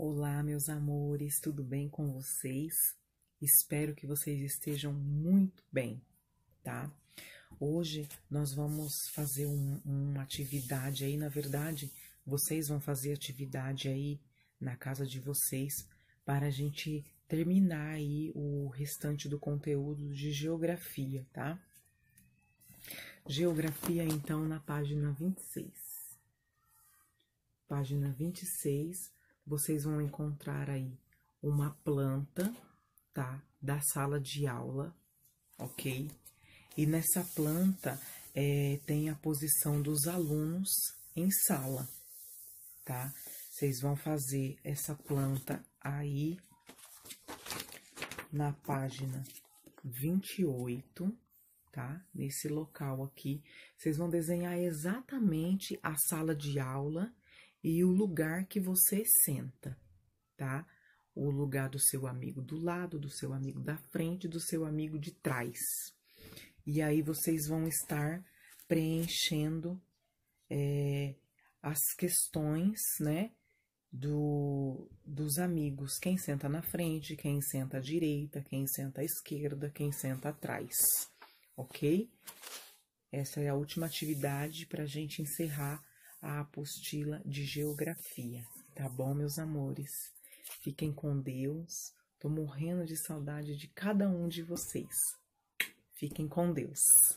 Olá, meus amores, tudo bem com vocês? Espero que vocês estejam muito bem, tá? Hoje nós vamos fazer um, uma atividade aí, na verdade, vocês vão fazer atividade aí na casa de vocês para a gente terminar aí o restante do conteúdo de geografia, tá? Geografia, então, na página 26. Página 26 vocês vão encontrar aí uma planta, tá? Da sala de aula, ok? E nessa planta é, tem a posição dos alunos em sala, tá? Vocês vão fazer essa planta aí na página 28, tá? Nesse local aqui, vocês vão desenhar exatamente a sala de aula e o lugar que você senta, tá? O lugar do seu amigo do lado, do seu amigo da frente, do seu amigo de trás. E aí vocês vão estar preenchendo é, as questões, né? Do, dos amigos, quem senta na frente, quem senta à direita, quem senta à esquerda, quem senta atrás, ok? Essa é a última atividade para a gente encerrar a apostila de geografia, tá bom, meus amores? Fiquem com Deus. Tô morrendo de saudade de cada um de vocês. Fiquem com Deus.